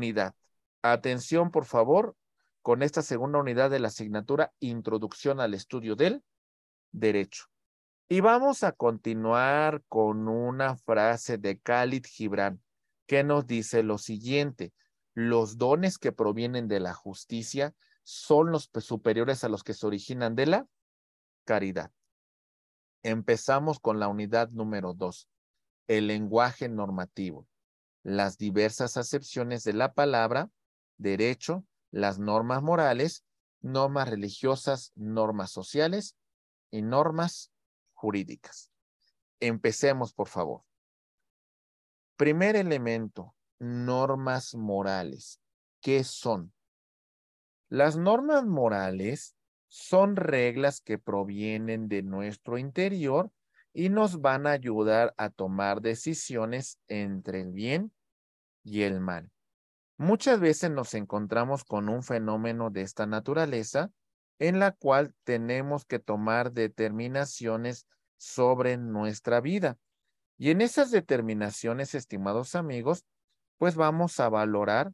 unidad. Atención, por favor, con esta segunda unidad de la asignatura Introducción al Estudio del Derecho. Y vamos a continuar con una frase de Khalid Gibran que nos dice lo siguiente. Los dones que provienen de la justicia son los superiores a los que se originan de la caridad. Empezamos con la unidad número dos, el lenguaje normativo las diversas acepciones de la palabra, derecho, las normas morales, normas religiosas, normas sociales y normas jurídicas. Empecemos, por favor. Primer elemento, normas morales. ¿Qué son? Las normas morales son reglas que provienen de nuestro interior y nos van a ayudar a tomar decisiones entre el bien y el mal. Muchas veces nos encontramos con un fenómeno de esta naturaleza en la cual tenemos que tomar determinaciones sobre nuestra vida. Y en esas determinaciones, estimados amigos, pues vamos a valorar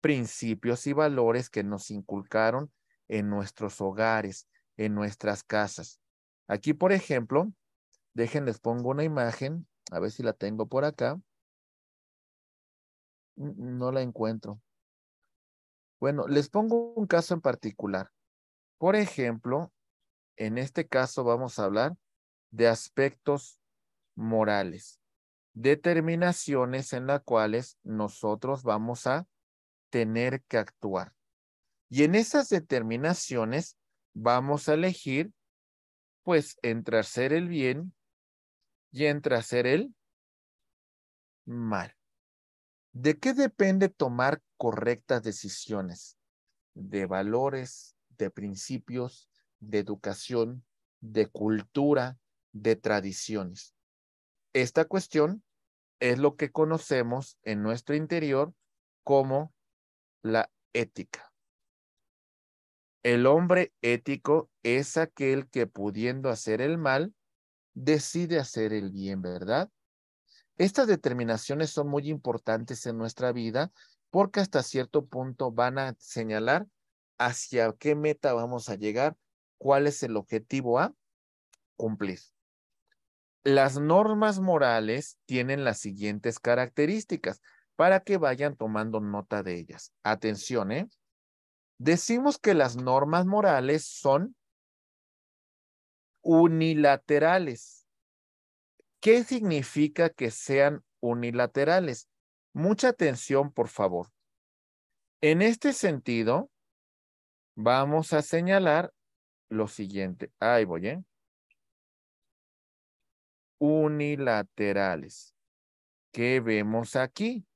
principios y valores que nos inculcaron en nuestros hogares, en nuestras casas. Aquí, por ejemplo, les pongo una imagen, a ver si la tengo por acá. No la encuentro. Bueno, les pongo un caso en particular. Por ejemplo, en este caso vamos a hablar de aspectos morales, determinaciones en las cuales nosotros vamos a tener que actuar. Y en esas determinaciones vamos a elegir, pues, entre hacer el bien y entra a hacer el mal. ¿De qué depende tomar correctas decisiones? De valores, de principios, de educación, de cultura, de tradiciones. Esta cuestión es lo que conocemos en nuestro interior como la ética. El hombre ético es aquel que pudiendo hacer el mal, decide hacer el bien, ¿verdad? Estas determinaciones son muy importantes en nuestra vida porque hasta cierto punto van a señalar hacia qué meta vamos a llegar, cuál es el objetivo a cumplir. Las normas morales tienen las siguientes características para que vayan tomando nota de ellas. Atención, ¿eh? Decimos que las normas morales son unilaterales. ¿Qué significa que sean unilaterales? Mucha atención, por favor. En este sentido, vamos a señalar lo siguiente. Ahí voy, ¿eh? Unilaterales. ¿Qué vemos aquí?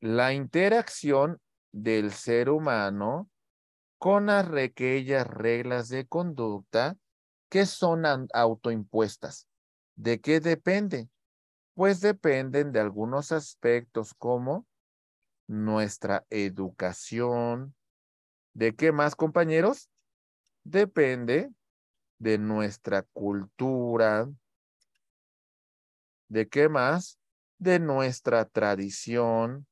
La interacción del ser humano con aquellas reglas de conducta ¿Qué son autoimpuestas? ¿De qué depende? Pues dependen de algunos aspectos como nuestra educación. ¿De qué más, compañeros? Depende de nuestra cultura. ¿De qué más? De nuestra tradición.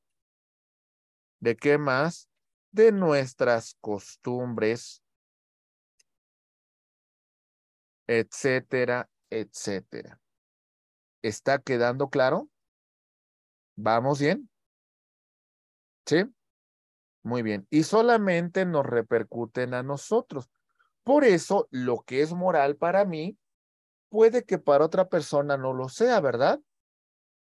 ¿De qué más? De nuestras costumbres etcétera, etcétera. ¿Está quedando claro? ¿Vamos bien? ¿Sí? Muy bien. Y solamente nos repercuten a nosotros. Por eso, lo que es moral para mí, puede que para otra persona no lo sea, ¿verdad?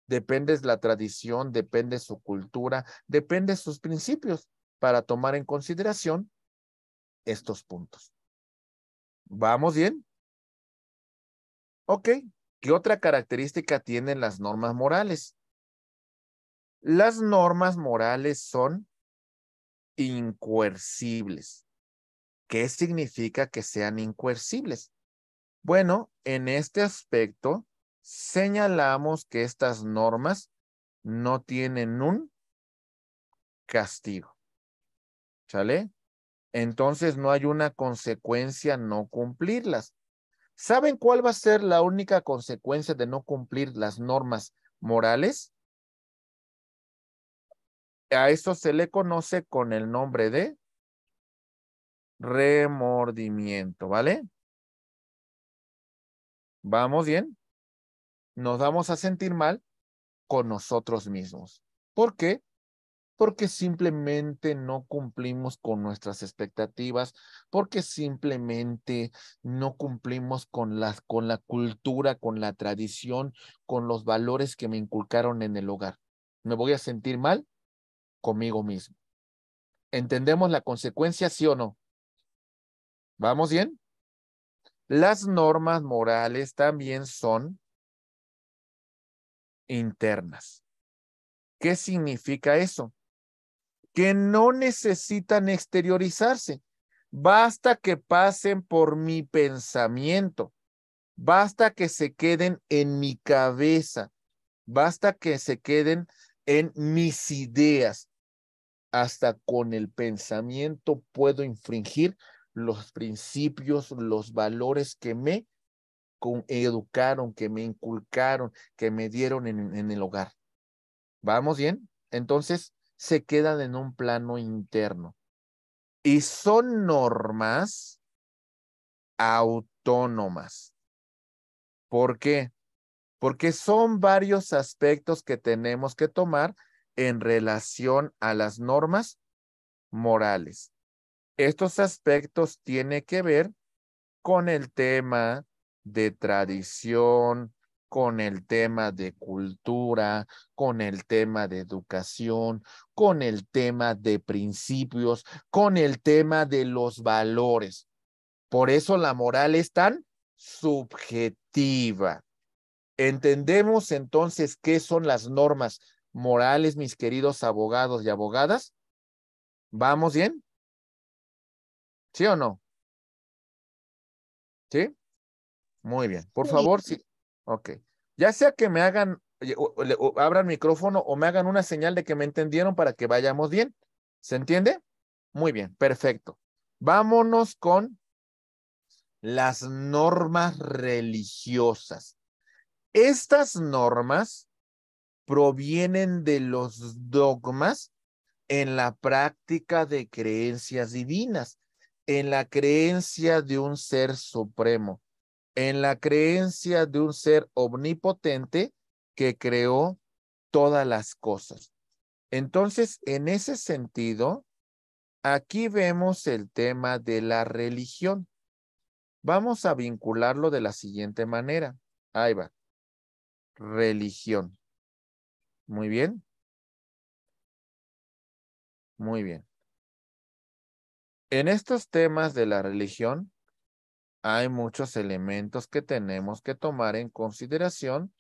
Depende de la tradición, depende su cultura, depende sus principios para tomar en consideración estos puntos. ¿Vamos bien? Ok, ¿qué otra característica tienen las normas morales? Las normas morales son incoercibles. ¿Qué significa que sean incoercibles? Bueno, en este aspecto señalamos que estas normas no tienen un castigo. ¿Sale? Entonces no hay una consecuencia no cumplirlas. ¿Saben cuál va a ser la única consecuencia de no cumplir las normas morales? A esto se le conoce con el nombre de remordimiento, ¿vale? ¿Vamos bien? Nos vamos a sentir mal con nosotros mismos. ¿Por qué? porque simplemente no cumplimos con nuestras expectativas, porque simplemente no cumplimos con la, con la cultura, con la tradición, con los valores que me inculcaron en el hogar. Me voy a sentir mal conmigo mismo. ¿Entendemos la consecuencia, sí o no? ¿Vamos bien? Las normas morales también son internas. ¿Qué significa eso? que no necesitan exteriorizarse. Basta que pasen por mi pensamiento. Basta que se queden en mi cabeza. Basta que se queden en mis ideas. Hasta con el pensamiento puedo infringir los principios, los valores que me educaron, que me inculcaron, que me dieron en, en el hogar. ¿Vamos bien? Entonces, se quedan en un plano interno. Y son normas autónomas. ¿Por qué? Porque son varios aspectos que tenemos que tomar en relación a las normas morales. Estos aspectos tienen que ver con el tema de tradición, con el tema de cultura, con el tema de educación, con el tema de principios, con el tema de los valores. Por eso la moral es tan subjetiva. ¿Entendemos entonces qué son las normas morales, mis queridos abogados y abogadas? ¿Vamos bien? ¿Sí o no? ¿Sí? Muy bien. Por favor, sí. Ok. Ya sea que me hagan, abran micrófono o me hagan una señal de que me entendieron para que vayamos bien. ¿Se entiende? Muy bien, perfecto. Vámonos con las normas religiosas. Estas normas provienen de los dogmas en la práctica de creencias divinas, en la creencia de un ser supremo en la creencia de un ser omnipotente que creó todas las cosas. Entonces, en ese sentido, aquí vemos el tema de la religión. Vamos a vincularlo de la siguiente manera. Ahí va. Religión. Muy bien. Muy bien. En estos temas de la religión, hay muchos elementos que tenemos que tomar en consideración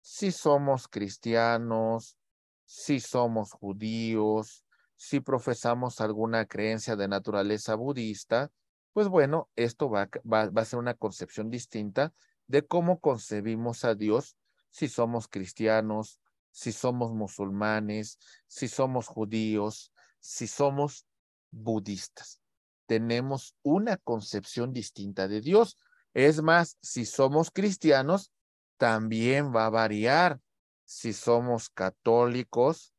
si somos cristianos, si somos judíos, si profesamos alguna creencia de naturaleza budista, pues bueno, esto va, a ser una concepción distinta de cómo concebimos a Dios si somos cristianos, si somos musulmanes, si somos judíos, si somos budistas tenemos una concepción distinta de Dios. Es más, si somos cristianos, también va a variar. Si somos católicos,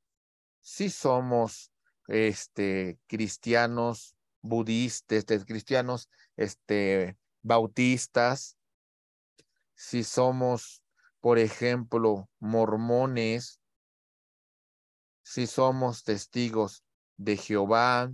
si somos este, cristianos budistas, este, cristianos este, bautistas, si somos, por ejemplo, mormones, si somos testigos de Jehová,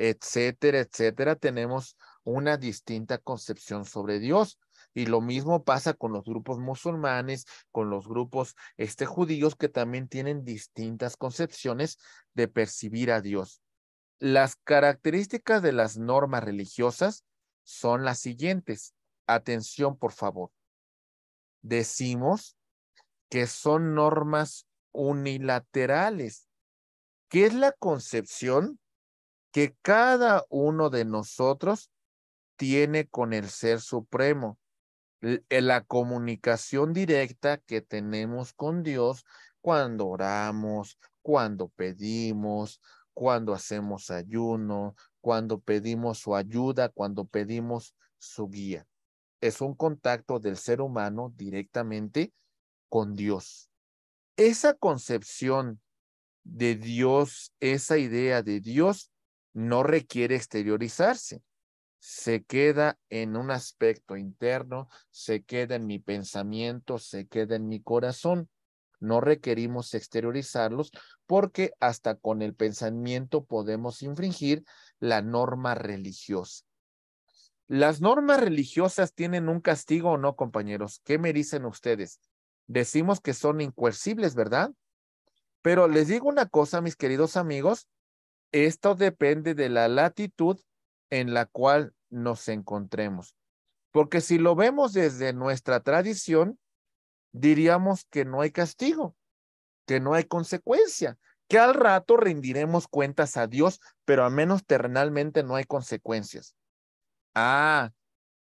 etcétera, etcétera, tenemos una distinta concepción sobre Dios. Y lo mismo pasa con los grupos musulmanes, con los grupos este, judíos que también tienen distintas concepciones de percibir a Dios. Las características de las normas religiosas son las siguientes. Atención, por favor. Decimos que son normas unilaterales. ¿Qué es la concepción que cada uno de nosotros tiene con el Ser Supremo, eh, la comunicación directa que tenemos con Dios cuando oramos, cuando pedimos, cuando hacemos ayuno, cuando pedimos su ayuda, cuando pedimos su guía. Es un contacto del ser humano directamente con Dios. Esa concepción de Dios, esa idea de Dios, no requiere exteriorizarse. Se queda en un aspecto interno, se queda en mi pensamiento, se queda en mi corazón. No requerimos exteriorizarlos porque hasta con el pensamiento podemos infringir la norma religiosa. Las normas religiosas tienen un castigo o no, compañeros. ¿Qué me dicen ustedes? Decimos que son incoercibles, ¿verdad? Pero les digo una cosa, mis queridos amigos, esto depende de la latitud en la cual nos encontremos. Porque si lo vemos desde nuestra tradición, diríamos que no hay castigo, que no hay consecuencia, que al rato rendiremos cuentas a Dios, pero al menos terrenalmente no hay consecuencias. Ah,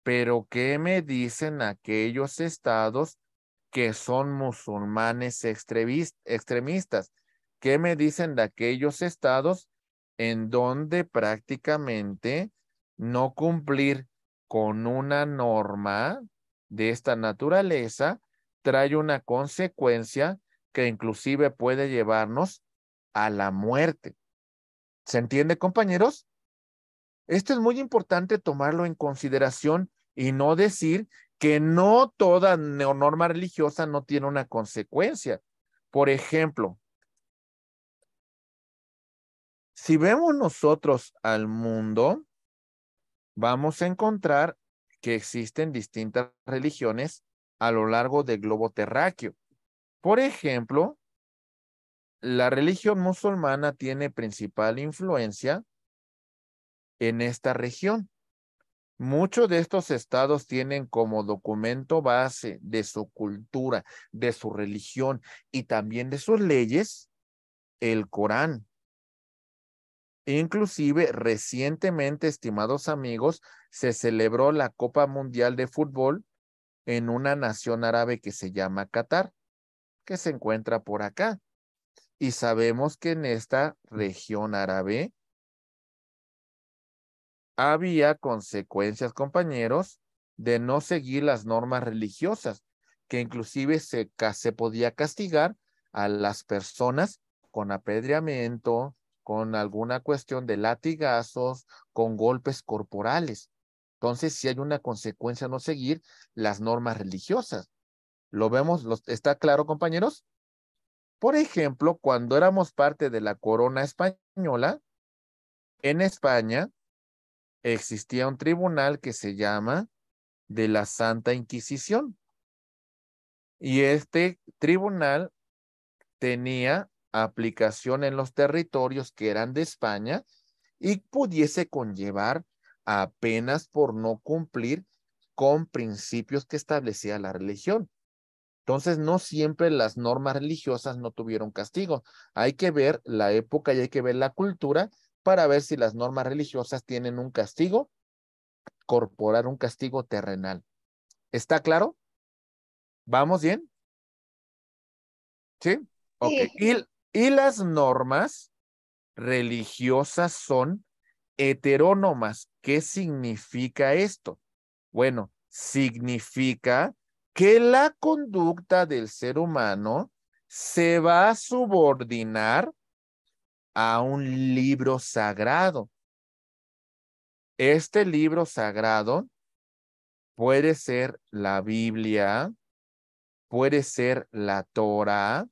pero ¿qué me dicen aquellos estados que son musulmanes extremistas? ¿Qué me dicen de aquellos estados en donde prácticamente no cumplir con una norma de esta naturaleza trae una consecuencia que inclusive puede llevarnos a la muerte. ¿Se entiende, compañeros? Esto es muy importante tomarlo en consideración y no decir que no toda norma religiosa no tiene una consecuencia. Por ejemplo, si vemos nosotros al mundo, vamos a encontrar que existen distintas religiones a lo largo del globo terráqueo. Por ejemplo, la religión musulmana tiene principal influencia en esta región. Muchos de estos estados tienen como documento base de su cultura, de su religión y también de sus leyes el Corán. Inclusive recientemente, estimados amigos, se celebró la Copa Mundial de Fútbol en una nación árabe que se llama Qatar, que se encuentra por acá. Y sabemos que en esta región árabe había consecuencias, compañeros, de no seguir las normas religiosas, que inclusive se, se podía castigar a las personas con apedreamiento, con alguna cuestión de latigazos, con golpes corporales. Entonces, si hay una consecuencia no seguir las normas religiosas. ¿Lo vemos? ¿Está claro, compañeros? Por ejemplo, cuando éramos parte de la corona española, en España existía un tribunal que se llama de la Santa Inquisición. Y este tribunal tenía aplicación en los territorios que eran de España y pudiese conllevar apenas por no cumplir con principios que establecía la religión. Entonces, no siempre las normas religiosas no tuvieron castigo. Hay que ver la época y hay que ver la cultura para ver si las normas religiosas tienen un castigo corporar un castigo terrenal. ¿Está claro? ¿Vamos bien? ¿Sí? Ok. Y las normas religiosas son heterónomas. ¿Qué significa esto? Bueno, significa que la conducta del ser humano se va a subordinar a un libro sagrado. Este libro sagrado puede ser la Biblia, puede ser la Torah,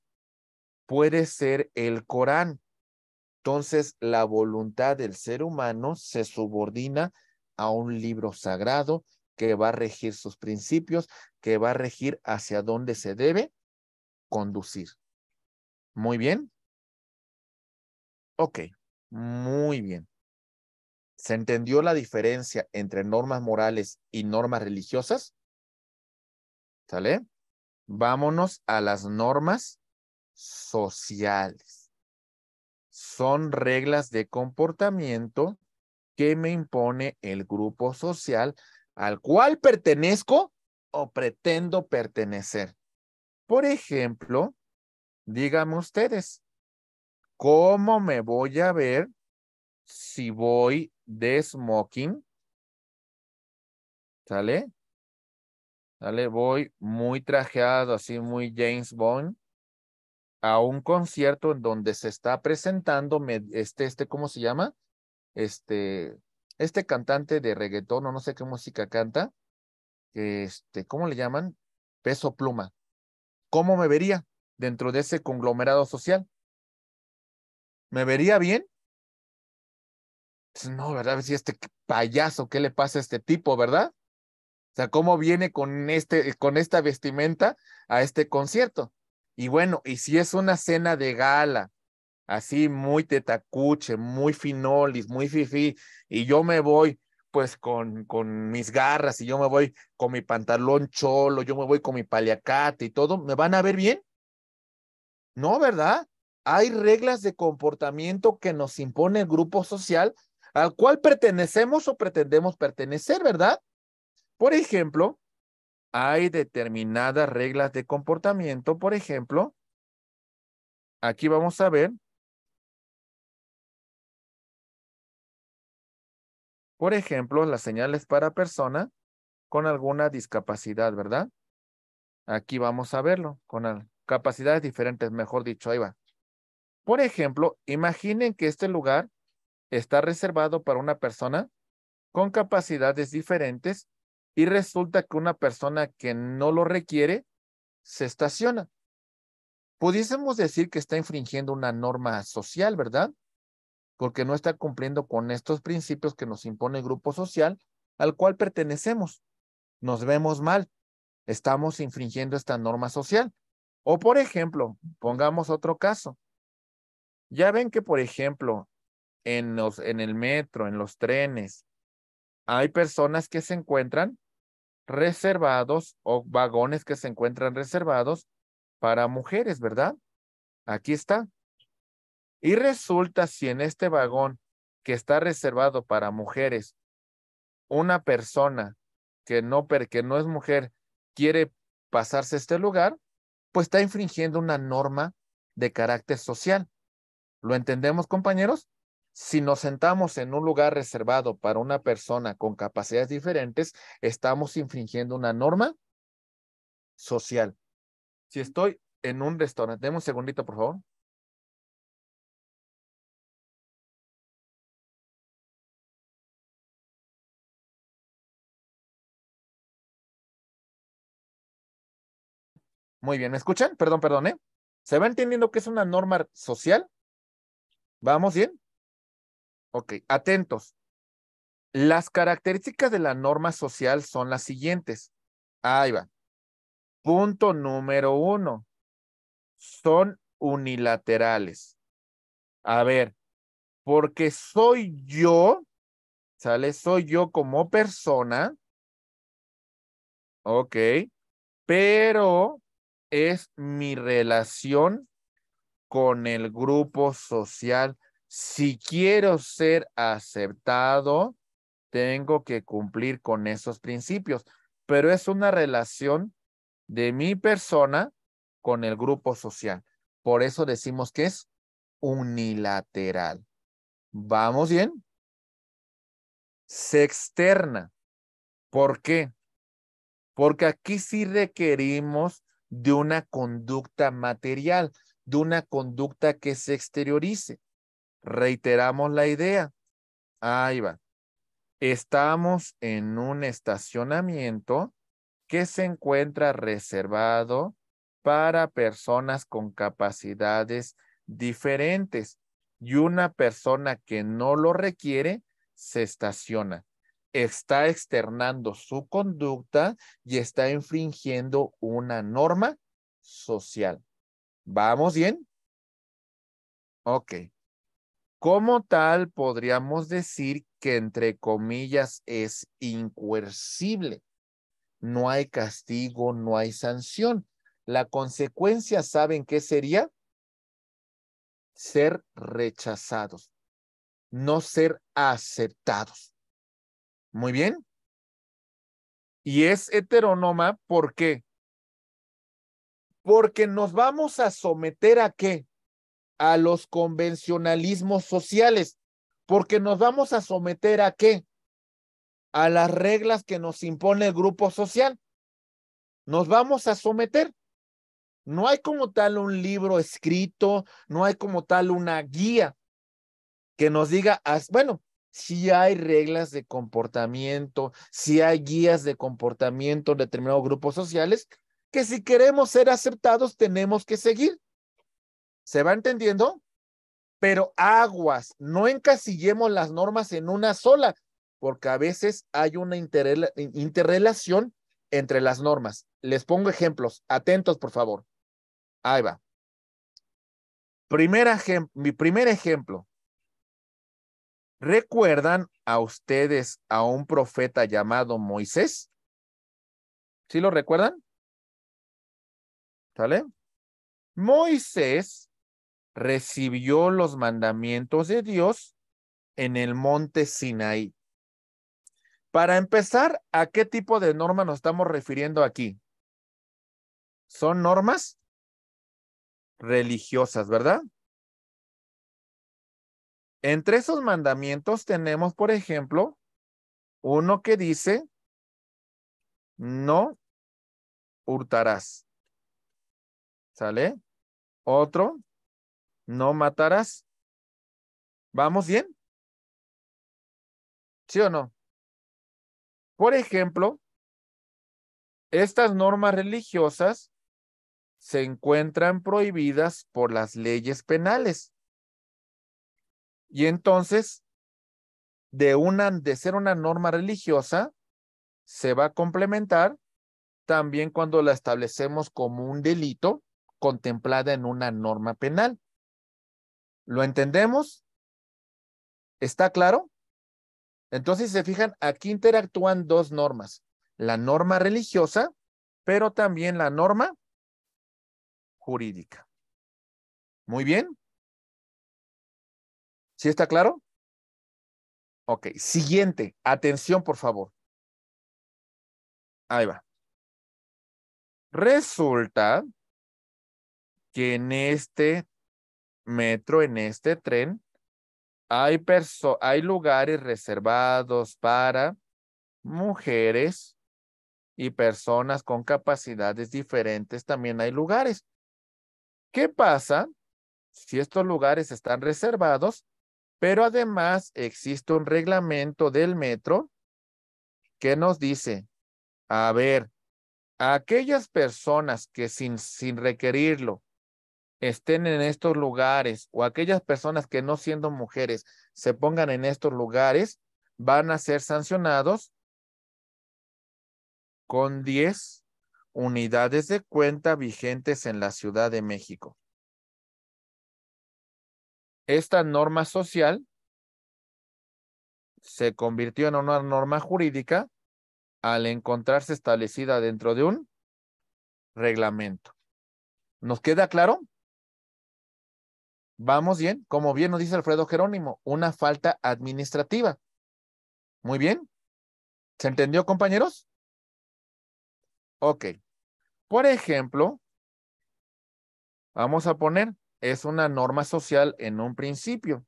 puede ser el Corán. Entonces, la voluntad del ser humano se subordina a un libro sagrado que va a regir sus principios, que va a regir hacia dónde se debe conducir. Muy bien. Ok, muy bien. ¿Se entendió la diferencia entre normas morales y normas religiosas? ¿Sale? Vámonos a las normas sociales. Son reglas de comportamiento que me impone el grupo social al cual pertenezco o pretendo pertenecer. Por ejemplo, díganme ustedes, ¿cómo me voy a ver si voy de smoking? ¿Sale? ¿Sale? Voy muy trajeado, así muy James Bond a un concierto en donde se está presentando este, este, ¿cómo se llama? Este, este cantante de reggaetón o no sé qué música canta, este, ¿cómo le llaman? Peso pluma. ¿Cómo me vería dentro de ese conglomerado social? ¿Me vería bien? Pues, no, ¿verdad? Si pues, este payaso, ¿qué le pasa a este tipo, verdad? O sea, ¿cómo viene con, este, con esta vestimenta a este concierto? Y bueno, y si es una cena de gala, así muy tetacuche, muy finolis, muy fifi, y yo me voy pues con, con mis garras, y yo me voy con mi pantalón cholo, yo me voy con mi paliacate y todo, ¿me van a ver bien? No, ¿verdad? Hay reglas de comportamiento que nos impone el grupo social al cual pertenecemos o pretendemos pertenecer, ¿verdad? Por ejemplo, hay determinadas reglas de comportamiento, por ejemplo, aquí vamos a ver, por ejemplo, las señales para persona con alguna discapacidad, ¿verdad? Aquí vamos a verlo, con capacidades diferentes, mejor dicho, ahí va. Por ejemplo, imaginen que este lugar está reservado para una persona con capacidades diferentes y resulta que una persona que no lo requiere se estaciona. Pudiésemos decir que está infringiendo una norma social, ¿verdad? Porque no está cumpliendo con estos principios que nos impone el grupo social al cual pertenecemos. Nos vemos mal. Estamos infringiendo esta norma social. O por ejemplo, pongamos otro caso. Ya ven que, por ejemplo, en, los, en el metro, en los trenes, hay personas que se encuentran reservados o vagones que se encuentran reservados para mujeres, ¿verdad? Aquí está. Y resulta si en este vagón que está reservado para mujeres, una persona que no, que no es mujer quiere pasarse a este lugar, pues está infringiendo una norma de carácter social. ¿Lo entendemos, compañeros? Si nos sentamos en un lugar reservado para una persona con capacidades diferentes, estamos infringiendo una norma social. Si estoy en un restaurante, denme un segundito, por favor. Muy bien, ¿me escuchan? Perdón, perdón, ¿eh? ¿Se va entendiendo que es una norma social? ¿Vamos bien? Ok, atentos. Las características de la norma social son las siguientes. Ahí va. Punto número uno. Son unilaterales. A ver, porque soy yo, ¿sale? Soy yo como persona. Ok. Pero es mi relación con el grupo social si quiero ser aceptado, tengo que cumplir con esos principios, pero es una relación de mi persona con el grupo social. Por eso decimos que es unilateral. ¿Vamos bien? Se externa. ¿Por qué? Porque aquí sí requerimos de una conducta material, de una conducta que se exteriorice. Reiteramos la idea. Ahí va. Estamos en un estacionamiento que se encuentra reservado para personas con capacidades diferentes y una persona que no lo requiere se estaciona. Está externando su conducta y está infringiendo una norma social. ¿Vamos bien? Ok. Como tal, podríamos decir que entre comillas es incoercible. No hay castigo, no hay sanción. La consecuencia, ¿saben qué sería? Ser rechazados, no ser aceptados. Muy bien. Y es heterónoma, ¿por qué? Porque nos vamos a someter a qué? a los convencionalismos sociales, porque nos vamos a someter a qué? A las reglas que nos impone el grupo social. Nos vamos a someter. No hay como tal un libro escrito, no hay como tal una guía que nos diga, bueno, si hay reglas de comportamiento, si hay guías de comportamiento en determinados grupos sociales, que si queremos ser aceptados tenemos que seguir. ¿Se va entendiendo? Pero aguas, no encasillemos las normas en una sola, porque a veces hay una interrelación entre las normas. Les pongo ejemplos, atentos por favor. Ahí va. Primera mi primer ejemplo. ¿Recuerdan a ustedes a un profeta llamado Moisés? ¿Sí lo recuerdan? ¿Sale? Moisés recibió los mandamientos de Dios en el monte Sinaí. Para empezar, ¿a qué tipo de norma nos estamos refiriendo aquí? Son normas religiosas, ¿verdad? Entre esos mandamientos tenemos, por ejemplo, uno que dice, no hurtarás. ¿Sale? Otro, no matarás. ¿Vamos bien? ¿Sí o no? Por ejemplo, estas normas religiosas se encuentran prohibidas por las leyes penales. Y entonces, de, una, de ser una norma religiosa, se va a complementar también cuando la establecemos como un delito contemplada en una norma penal. ¿Lo entendemos? ¿Está claro? Entonces, si se fijan, aquí interactúan dos normas, la norma religiosa, pero también la norma jurídica. Muy bien. ¿Sí está claro? Ok, siguiente. Atención, por favor. Ahí va. Resulta que en este metro, en este tren, hay, lugares reservados para mujeres y personas con capacidades diferentes. También hay lugares. ¿Qué pasa si estos lugares están reservados? Pero además existe un reglamento del metro que nos dice, a ver, aquellas personas que sin, sin requerirlo estén en estos lugares o aquellas personas que no siendo mujeres se pongan en estos lugares, van a ser sancionados con 10 unidades de cuenta vigentes en la Ciudad de México. Esta norma social se convirtió en una norma jurídica al encontrarse establecida dentro de un reglamento. ¿Nos queda claro? Vamos bien, como bien nos dice Alfredo Jerónimo, una falta administrativa. Muy bien. ¿Se entendió, compañeros? Ok. Por ejemplo, vamos a poner, es una norma social en un principio.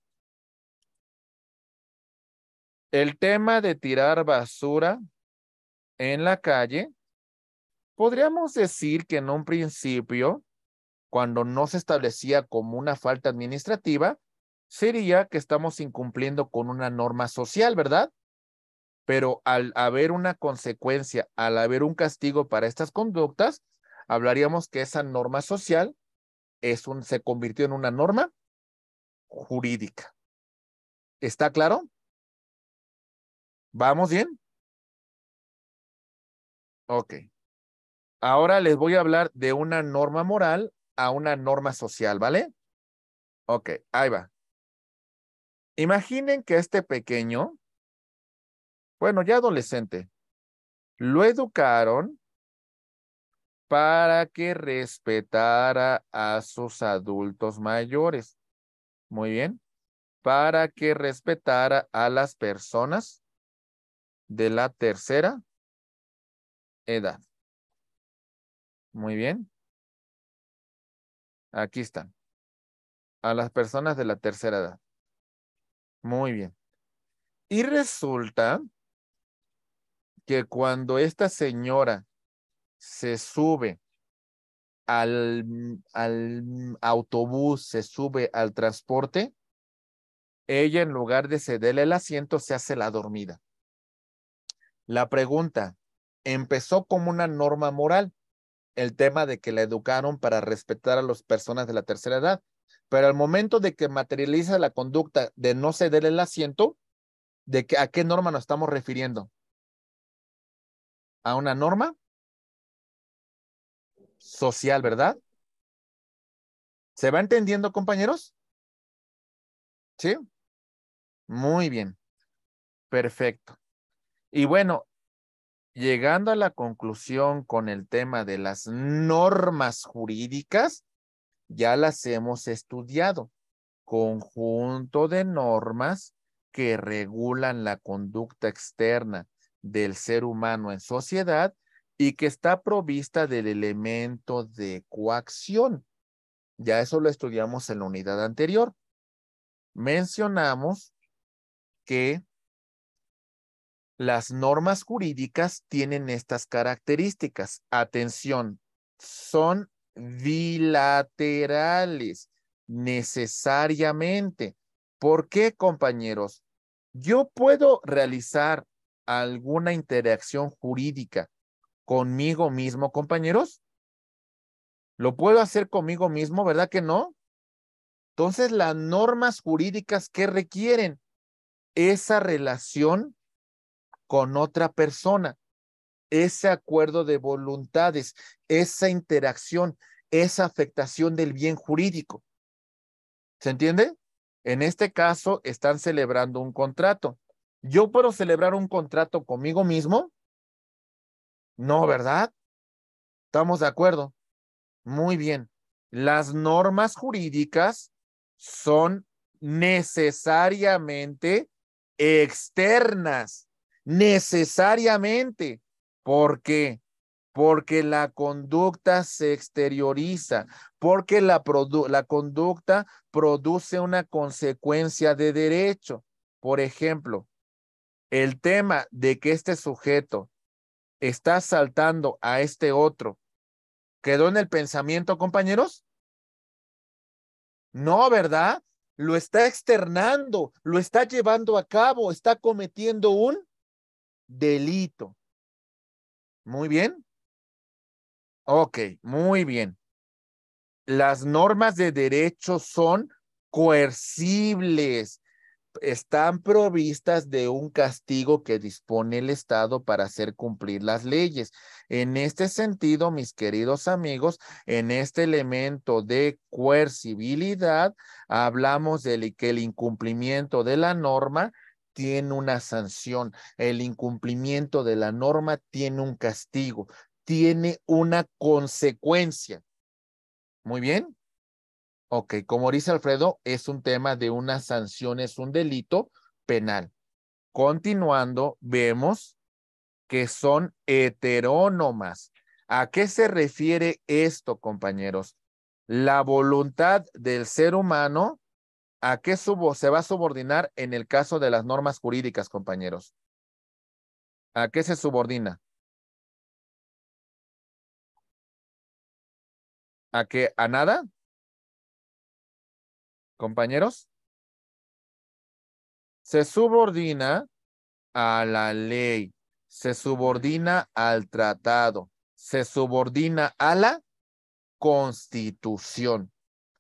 El tema de tirar basura en la calle, podríamos decir que en un principio cuando no se establecía como una falta administrativa, sería que estamos incumpliendo con una norma social, ¿verdad? Pero al haber una consecuencia, al haber un castigo para estas conductas, hablaríamos que esa norma social es un, se convirtió en una norma jurídica. ¿Está claro? ¿Vamos bien? Ok. Ahora les voy a hablar de una norma moral a una norma social, ¿vale? Ok, ahí va. Imaginen que este pequeño, bueno, ya adolescente, lo educaron para que respetara a sus adultos mayores. Muy bien. Para que respetara a las personas de la tercera edad. Muy bien. Aquí están. A las personas de la tercera edad. Muy bien. Y resulta que cuando esta señora se sube al, autobús, se sube al transporte, ella en lugar de cederle el asiento se hace la dormida. La pregunta, empezó como una norma moral, el tema de que la educaron para respetar a las personas de la tercera edad. Pero al momento de que materializa la conducta de no ceder el asiento, ¿de a qué norma nos estamos refiriendo? ¿A una norma? Social, ¿verdad? ¿Se va entendiendo, compañeros? ¿Sí? Muy bien. Perfecto. Y bueno, llegando a la conclusión con el tema de las normas jurídicas, ya las hemos estudiado. Conjunto de normas que regulan la conducta externa del ser humano en sociedad y que está provista del elemento de coacción. Ya eso lo estudiamos en la unidad anterior. Mencionamos que las normas jurídicas tienen estas características. Atención, son bilaterales necesariamente. ¿Por qué, compañeros? Yo puedo realizar alguna interacción jurídica conmigo mismo, compañeros. ¿Lo puedo hacer conmigo mismo, verdad que no? Entonces, las normas jurídicas que requieren esa relación con otra persona. Ese acuerdo de voluntades, esa interacción, esa afectación del bien jurídico. ¿Se entiende? En este caso, están celebrando un contrato. ¿Yo puedo celebrar un contrato conmigo mismo? No, ¿verdad? ¿Estamos de acuerdo? Muy bien. Las normas jurídicas son necesariamente externas necesariamente. ¿Por qué? Porque la conducta se exterioriza, porque la, la conducta produce una consecuencia de derecho. Por ejemplo, el tema de que este sujeto está saltando a este otro, ¿quedó en el pensamiento, compañeros? No, ¿verdad? Lo está externando, lo está llevando a cabo, está cometiendo un delito. Muy bien. Ok, muy bien. Las normas de derecho son coercibles. Están provistas de un castigo que dispone el Estado para hacer cumplir las leyes. En este sentido, mis queridos amigos, en este elemento de coercibilidad, hablamos de que el incumplimiento de la norma tiene una sanción, el incumplimiento de la norma tiene un castigo, tiene una consecuencia. Muy bien. Ok, como dice Alfredo, es un tema de una sanción, es un delito penal. Continuando, vemos que son heterónomas. ¿A qué se refiere esto, compañeros? La voluntad del ser humano ¿A qué se va a subordinar en el caso de las normas jurídicas, compañeros? ¿A qué se subordina? ¿A qué? ¿A nada? Compañeros. Se subordina a la ley, se subordina al tratado, se subordina a la constitución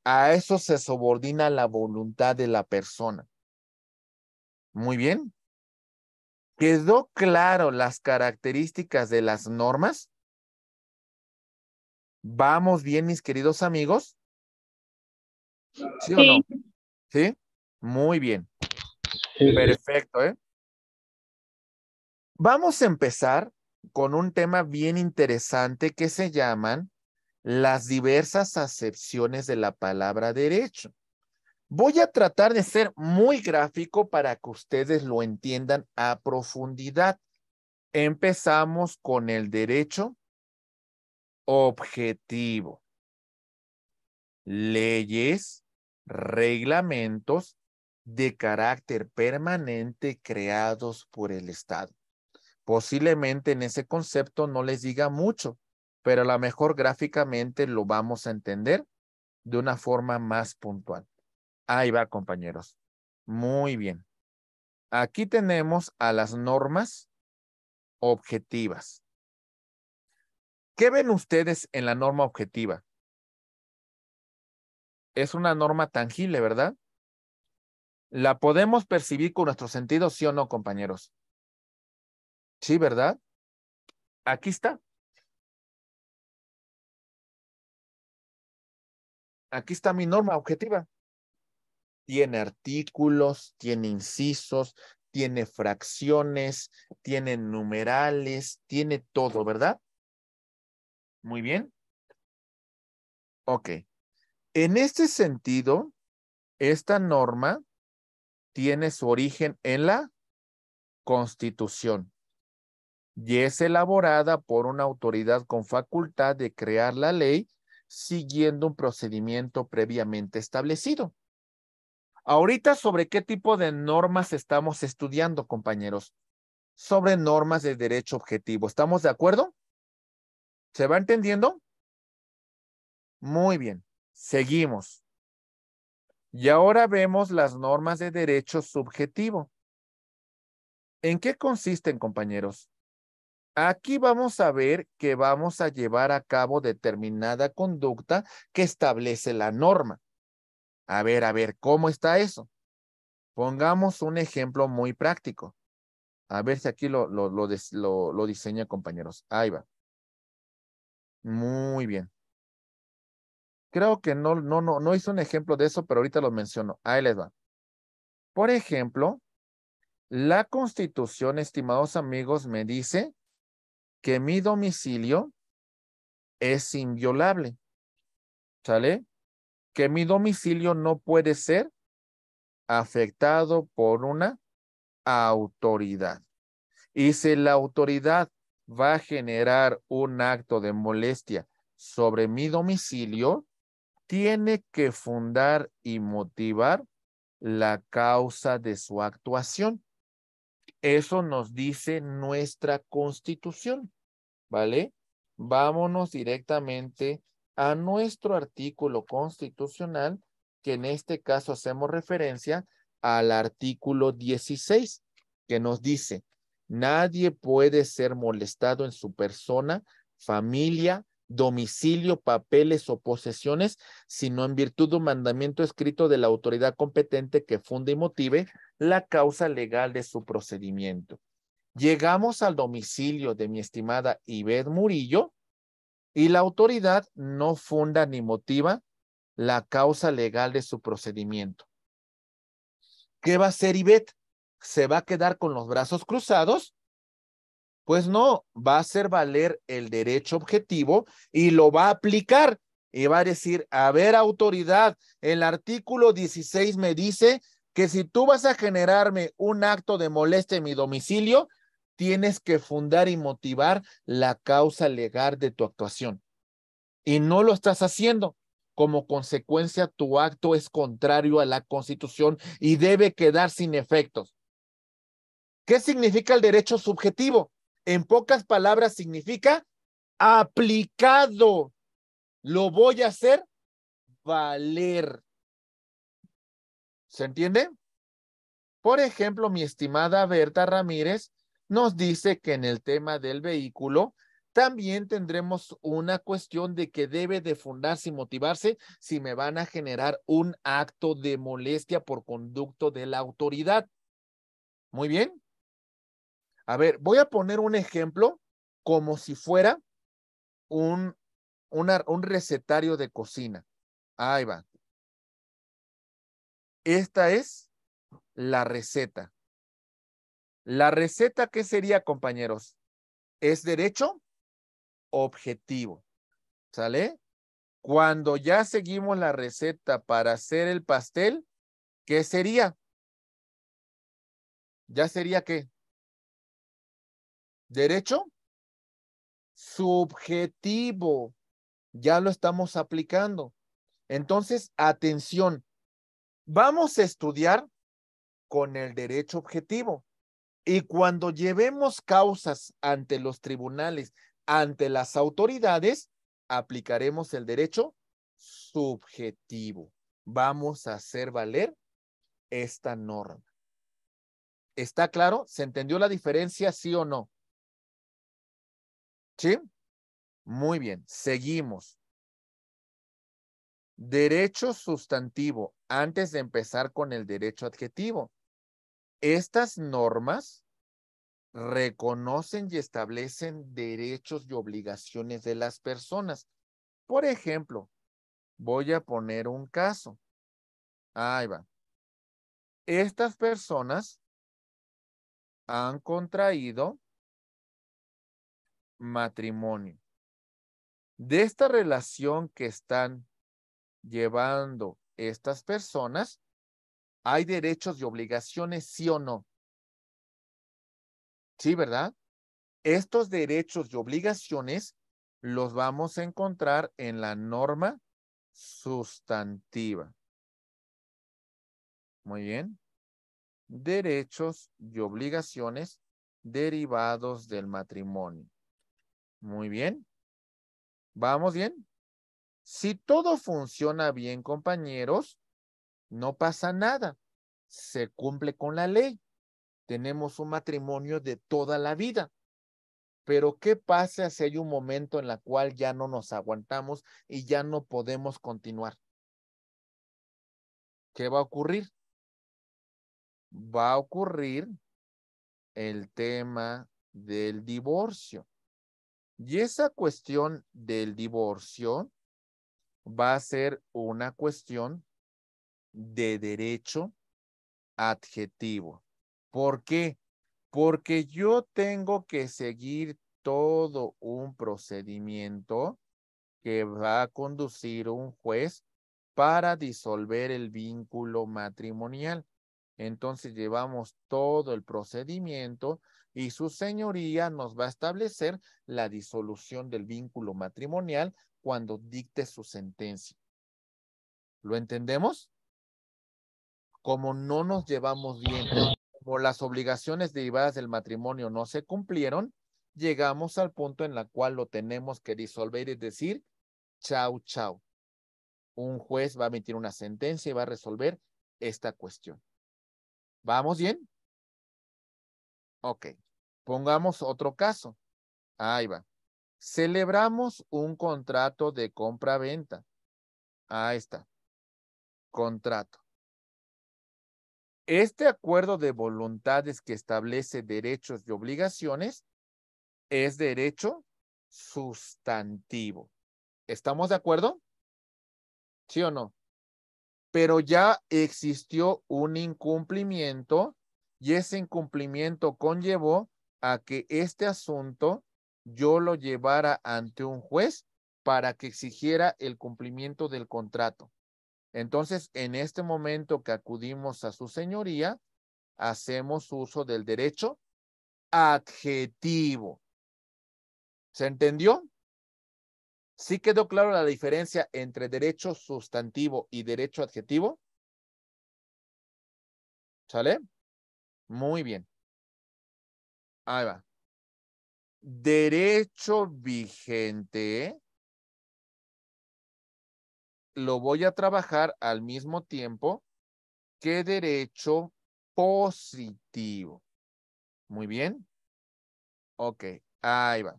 a eso se subordina la voluntad de la persona. Muy bien. ¿Quedó claro las características de las normas? ¿Vamos bien, mis queridos amigos? ¿Sí, o no? ¿Sí? Muy bien. Perfecto, ¿eh? Vamos a empezar con un tema bien interesante que se llaman las diversas acepciones de la palabra derecho. Voy a tratar de ser muy gráfico para que ustedes lo entiendan a profundidad. Empezamos con el derecho objetivo. Leyes, reglamentos de carácter permanente creados por el Estado. Posiblemente en ese concepto no les diga mucho, pero a lo mejor gráficamente lo vamos a entender de una forma más puntual. Ahí va, compañeros. Muy bien. Aquí tenemos a las normas objetivas. ¿Qué ven ustedes en la norma objetiva? Es una norma tangible, ¿verdad? ¿La podemos percibir con nuestros sentidos, sí o no, compañeros? Sí, ¿verdad? Aquí está. aquí está mi norma objetiva. Tiene artículos, tiene incisos, tiene fracciones, tiene numerales, tiene todo, ¿verdad? Muy bien. Ok. En este sentido, esta norma tiene su origen en la Constitución y es elaborada por una autoridad con facultad de crear la ley siguiendo un procedimiento previamente establecido. Ahorita, ¿sobre qué tipo de normas estamos estudiando, compañeros? Sobre normas de derecho objetivo. ¿Estamos de acuerdo? ¿Se va entendiendo? Muy bien. Seguimos. Y ahora vemos las normas de derecho subjetivo. ¿En qué consisten, compañeros? Aquí vamos a ver que vamos a llevar a cabo determinada conducta que establece la norma. A ver, a ver, ¿cómo está eso? Pongamos un ejemplo muy práctico. A ver si aquí lo, lo, lo, diseña, compañeros. Ahí va. Muy bien. Creo que no, no, no, no hice un ejemplo de eso, pero ahorita lo menciono. Ahí les va. Por ejemplo, la constitución, estimados amigos, me dice que mi domicilio es inviolable. ¿Sale? Que mi domicilio no puede ser afectado por una autoridad. Y si la autoridad va a generar un acto de molestia sobre mi domicilio, tiene que fundar y motivar la causa de su actuación. Eso nos dice nuestra constitución. ¿vale? Vámonos directamente a nuestro artículo constitucional, que en este caso hacemos referencia al artículo 16, que nos dice, nadie puede ser molestado en su persona, familia, domicilio, papeles o posesiones, sino en virtud de un mandamiento escrito de la autoridad competente que funde y motive la causa legal de su procedimiento. Llegamos al domicilio de mi estimada Ivette Murillo y la autoridad no funda ni motiva la causa legal de su procedimiento. ¿Qué va a hacer Ivette? ¿Se va a quedar con los brazos cruzados? Pues no, va a hacer valer el derecho objetivo y lo va a aplicar. Y va a decir, a ver, autoridad, el artículo 16 me dice que si tú vas a generarme un acto de molestia en mi domicilio, tienes que fundar y motivar la causa legal de tu actuación. Y no lo estás haciendo. Como consecuencia, tu acto es contrario a la Constitución y debe quedar sin efectos. ¿Qué significa el derecho subjetivo? En pocas palabras, significa aplicado. Lo voy a hacer valer. ¿Se entiende? Por ejemplo, mi estimada Berta Ramírez nos dice que en el tema del vehículo también tendremos una cuestión de que debe de fundarse y motivarse si me van a generar un acto de molestia por conducto de la autoridad. Muy bien. A ver, voy a poner un ejemplo como si fuera un, un recetario de cocina. Ahí va. Esta es la receta. La receta, ¿qué sería, compañeros? ¿Es derecho? Objetivo. ¿Sale? Cuando ya seguimos la receta para hacer el pastel, ¿qué sería? ¿Ya sería qué? ¿Derecho? Subjetivo. Ya lo estamos aplicando. Entonces, atención. Vamos a estudiar con el derecho objetivo. Y cuando llevemos causas ante los tribunales, ante las autoridades, aplicaremos el derecho subjetivo. Vamos a hacer valer esta norma. ¿Está claro? ¿Se entendió la diferencia, sí o no? ¿Sí? Muy bien, seguimos. Derecho sustantivo, antes de empezar con el derecho adjetivo. Estas normas reconocen y establecen derechos y obligaciones de las personas. Por ejemplo, voy a poner un caso. Ahí va. Estas personas han contraído matrimonio. De esta relación que están llevando estas personas, ¿Hay derechos y obligaciones, sí o no? Sí, ¿verdad? Estos derechos y obligaciones los vamos a encontrar en la norma sustantiva. Muy bien. Derechos y obligaciones derivados del matrimonio. Muy bien. ¿Vamos bien? Si todo funciona bien, compañeros, no pasa nada. Se cumple con la ley. Tenemos un matrimonio de toda la vida. Pero ¿qué pasa si hay un momento en el cual ya no nos aguantamos y ya no podemos continuar? ¿Qué va a ocurrir? Va a ocurrir el tema del divorcio. Y esa cuestión del divorcio va a ser una cuestión de derecho adjetivo. ¿Por qué? Porque yo tengo que seguir todo un procedimiento que va a conducir un juez para disolver el vínculo matrimonial. Entonces llevamos todo el procedimiento y su señoría nos va a establecer la disolución del vínculo matrimonial cuando dicte su sentencia. ¿Lo entendemos? como no nos llevamos bien, como las obligaciones derivadas del matrimonio no se cumplieron, llegamos al punto en la cual lo tenemos que disolver y decir, chau, chau. Un juez va a emitir una sentencia y va a resolver esta cuestión. ¿Vamos bien? Ok. Pongamos otro caso. Ahí va. Celebramos un contrato de compra-venta. Ahí está. Contrato. Este acuerdo de voluntades que establece derechos y obligaciones es derecho sustantivo. ¿Estamos de acuerdo? ¿Sí o no? Pero ya existió un incumplimiento y ese incumplimiento conllevó a que este asunto yo lo llevara ante un juez para que exigiera el cumplimiento del contrato. Entonces, en este momento que acudimos a su señoría, hacemos uso del derecho adjetivo. ¿Se entendió? ¿Sí quedó claro la diferencia entre derecho sustantivo y derecho adjetivo? ¿Sale? Muy bien. Ahí va. Derecho vigente lo voy a trabajar al mismo tiempo que derecho positivo. Muy bien. Ok, ahí va.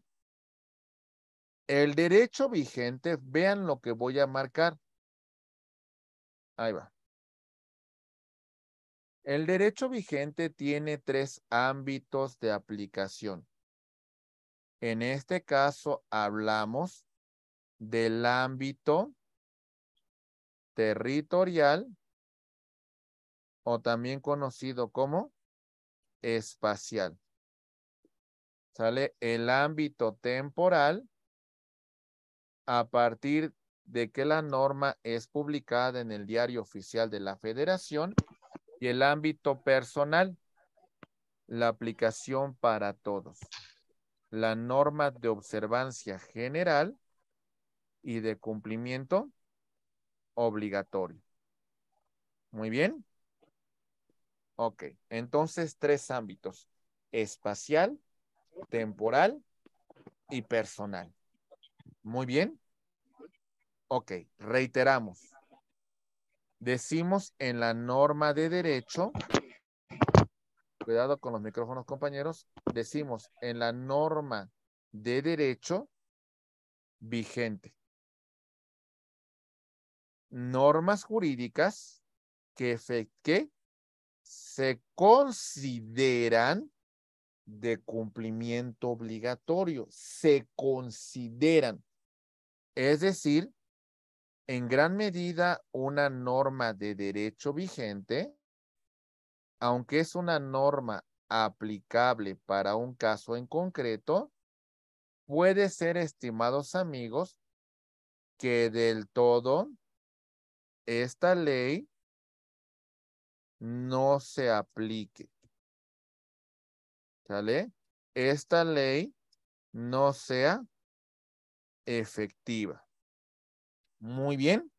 El derecho vigente, vean lo que voy a marcar. Ahí va. El derecho vigente tiene tres ámbitos de aplicación. En este caso hablamos del ámbito territorial o también conocido como espacial. Sale el ámbito temporal a partir de que la norma es publicada en el diario oficial de la federación y el ámbito personal, la aplicación para todos, la norma de observancia general y de cumplimiento obligatorio. Muy bien. Ok, entonces tres ámbitos, espacial, temporal y personal. Muy bien. Ok, reiteramos. Decimos en la norma de derecho, cuidado con los micrófonos compañeros, decimos en la norma de derecho vigente normas jurídicas que, se consideran de cumplimiento obligatorio. Se consideran. Es decir, en gran medida una norma de derecho vigente, aunque es una norma aplicable para un caso en concreto, puede ser, estimados amigos, que del todo esta ley no se aplique. ¿Sale? Esta ley no sea efectiva. Muy bien.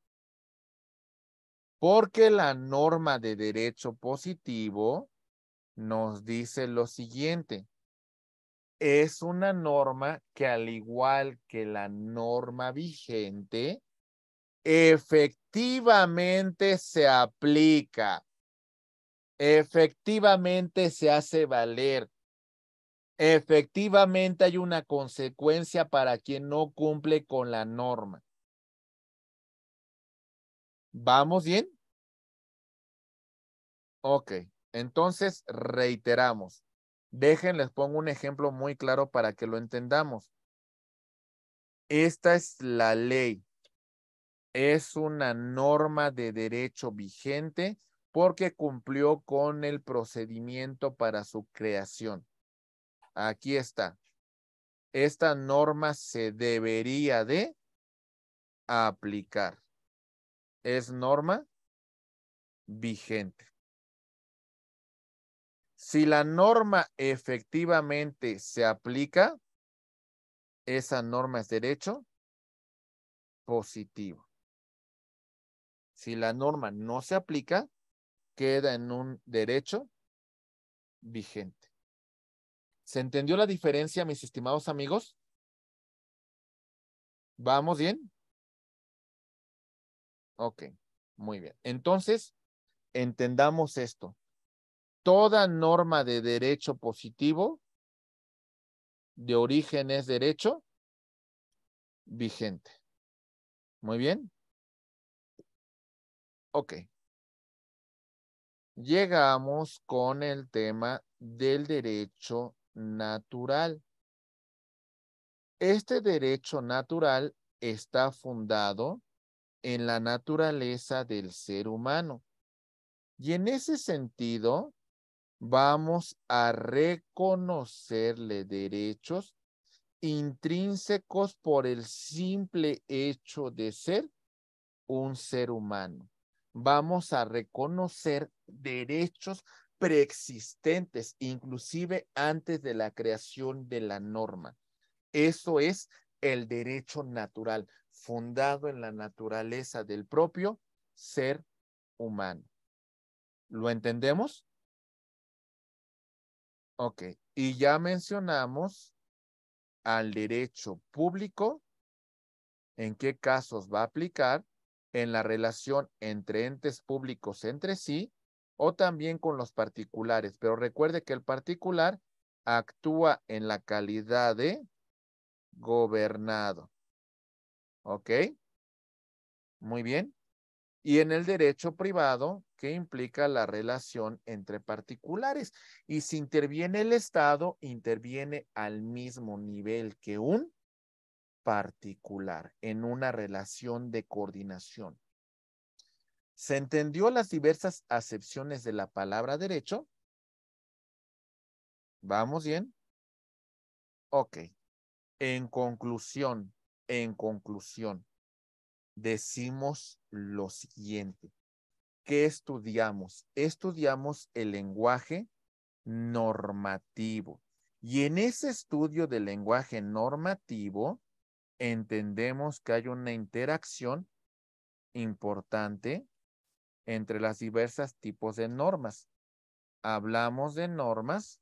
Porque la norma de derecho positivo nos dice lo siguiente. Es una norma que al igual que la norma vigente, efectivamente, efectivamente se aplica, efectivamente se hace valer, efectivamente hay una consecuencia para quien no cumple con la norma. ¿Vamos bien? Ok, entonces reiteramos. Déjenles pongo un ejemplo muy claro para que lo entendamos. Esta es la ley es una norma de derecho vigente porque cumplió con el procedimiento para su creación. Aquí está. Esta norma se debería de aplicar. Es norma vigente. Si la norma efectivamente se aplica, esa norma es derecho positivo si la norma no se aplica, queda en un derecho vigente. ¿Se entendió la diferencia, mis estimados amigos? ¿Vamos bien? Ok, muy bien. Entonces, entendamos esto. Toda norma de derecho positivo de origen es derecho vigente. Muy bien. Ok. Llegamos con el tema del derecho natural. Este derecho natural está fundado en la naturaleza del ser humano. Y en ese sentido, vamos a reconocerle derechos intrínsecos por el simple hecho de ser un ser humano vamos a reconocer derechos preexistentes, inclusive antes de la creación de la norma. Eso es el derecho natural, fundado en la naturaleza del propio ser humano. ¿Lo entendemos? Ok, y ya mencionamos al derecho público, en qué casos va a aplicar, en la relación entre entes públicos entre sí o también con los particulares. Pero recuerde que el particular actúa en la calidad de gobernado. ¿Ok? Muy bien. Y en el derecho privado, que implica la relación entre particulares. Y si interviene el Estado, interviene al mismo nivel que un particular, en una relación de coordinación. ¿Se entendió las diversas acepciones de la palabra derecho? ¿Vamos bien? Ok. En conclusión, en conclusión, decimos lo siguiente. ¿Qué estudiamos? Estudiamos el lenguaje normativo. Y en ese estudio del lenguaje normativo, entendemos que hay una interacción importante entre las diversas tipos de normas. Hablamos de normas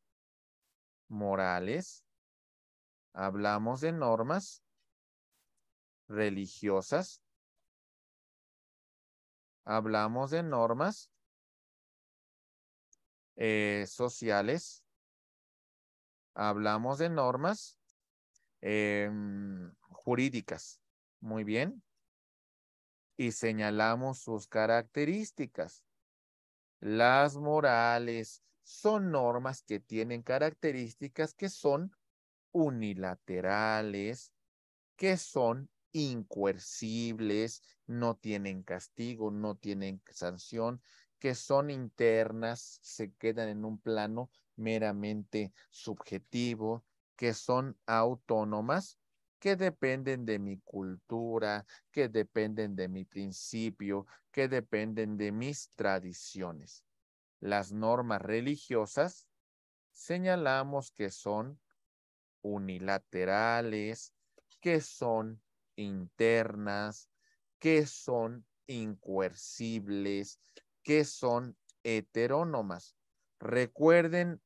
morales, hablamos de normas religiosas, hablamos de normas eh, sociales, hablamos de normas em, jurídicas. Muy bien. Y señalamos sus características. Las morales son normas que tienen características que son unilaterales, que son incoercibles, no tienen castigo, no tienen sanción, que son internas, se quedan en un plano meramente subjetivo, que son autónomas que dependen de mi cultura, que dependen de mi principio, que dependen de mis tradiciones. Las normas religiosas señalamos que son unilaterales, que son internas, que son incoercibles, que son heterónomas. Recuerden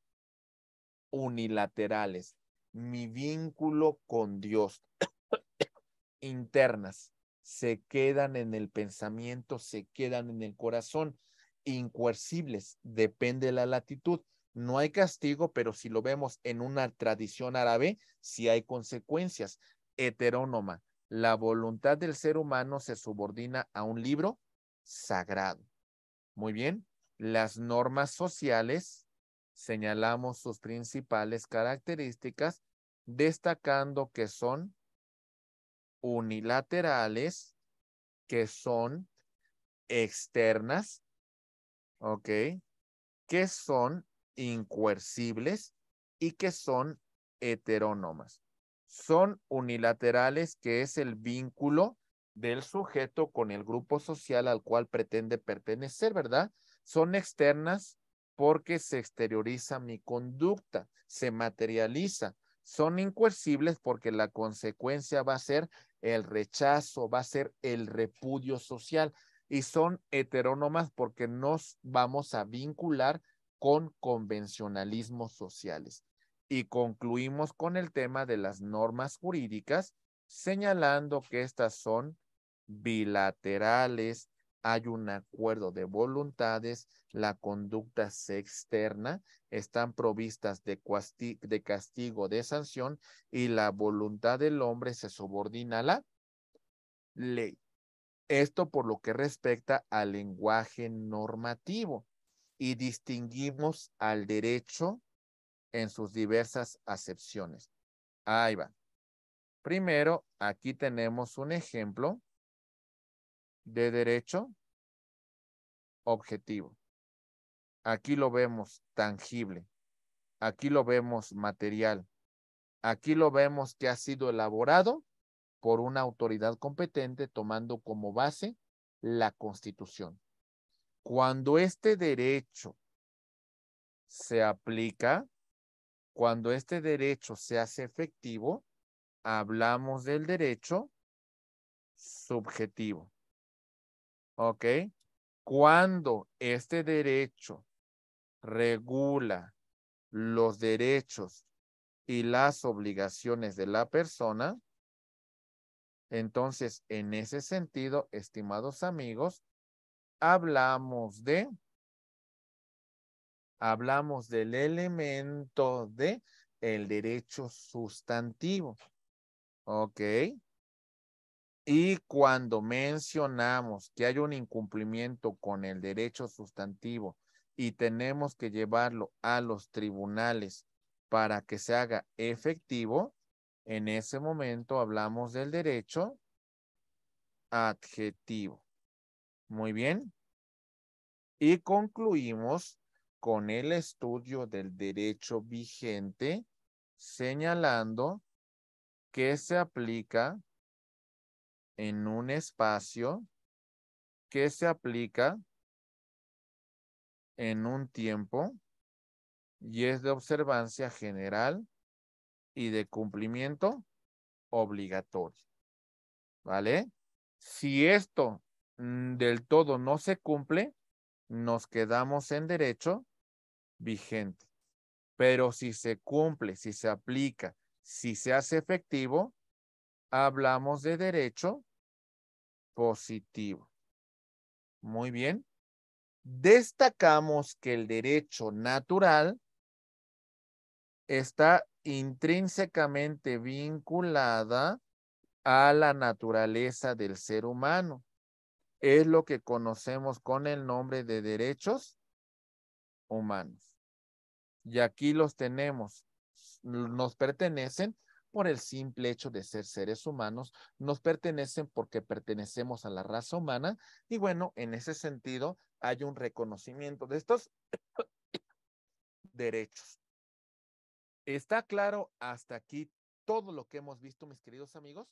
unilaterales mi vínculo con Dios internas se quedan en el pensamiento, se quedan en el corazón, incoercibles, depende de la latitud. No hay castigo, pero si lo vemos en una tradición árabe, sí hay consecuencias. Heterónoma, la voluntad del ser humano se subordina a un libro sagrado. Muy bien, las normas sociales, señalamos sus principales características destacando que son unilaterales, que son externas, Que son incoercibles y que son heterónomas. Son unilaterales, que es el vínculo del sujeto con el grupo social al cual pretende pertenecer, ¿verdad? Son externas porque se exterioriza mi conducta, se materializa, son incoercibles porque la consecuencia va a ser el rechazo, va a ser el repudio social y son heterónomas porque nos vamos a vincular con convencionalismos sociales. Y concluimos con el tema de las normas jurídicas, señalando que estas son bilaterales, hay un acuerdo de voluntades, la conducta se externa, están provistas de, de castigo, de sanción y la voluntad del hombre se subordina a la ley. Esto por lo que respecta al lenguaje normativo y distinguimos al derecho en sus diversas acepciones. Ahí va. Primero, aquí tenemos un ejemplo de derecho objetivo. Aquí lo vemos tangible, aquí lo vemos material, aquí lo vemos que ha sido elaborado por una autoridad competente tomando como base la constitución. Cuando este derecho se aplica, cuando este derecho se hace efectivo, hablamos del derecho subjetivo. ¿Ok? Cuando este derecho regula los derechos y las obligaciones de la persona, entonces, en ese sentido, estimados amigos, hablamos de, hablamos del elemento de el derecho sustantivo. ¿Ok? Y cuando mencionamos que hay un incumplimiento con el derecho sustantivo y tenemos que llevarlo a los tribunales para que se haga efectivo, en ese momento hablamos del derecho adjetivo. Muy bien. Y concluimos con el estudio del derecho vigente señalando que se aplica en un espacio que se aplica en un tiempo y es de observancia general y de cumplimiento obligatorio. ¿Vale? Si esto mm, del todo no se cumple, nos quedamos en derecho vigente. Pero si se cumple, si se aplica, si se hace efectivo, hablamos de derecho positivo. Muy bien. Destacamos que el derecho natural está intrínsecamente vinculada a la naturaleza del ser humano. Es lo que conocemos con el nombre de derechos humanos. Y aquí los tenemos. Nos pertenecen por el simple hecho de ser seres humanos, nos pertenecen porque pertenecemos a la raza humana y bueno, en ese sentido hay un reconocimiento de estos derechos. ¿Está claro hasta aquí todo lo que hemos visto, mis queridos amigos?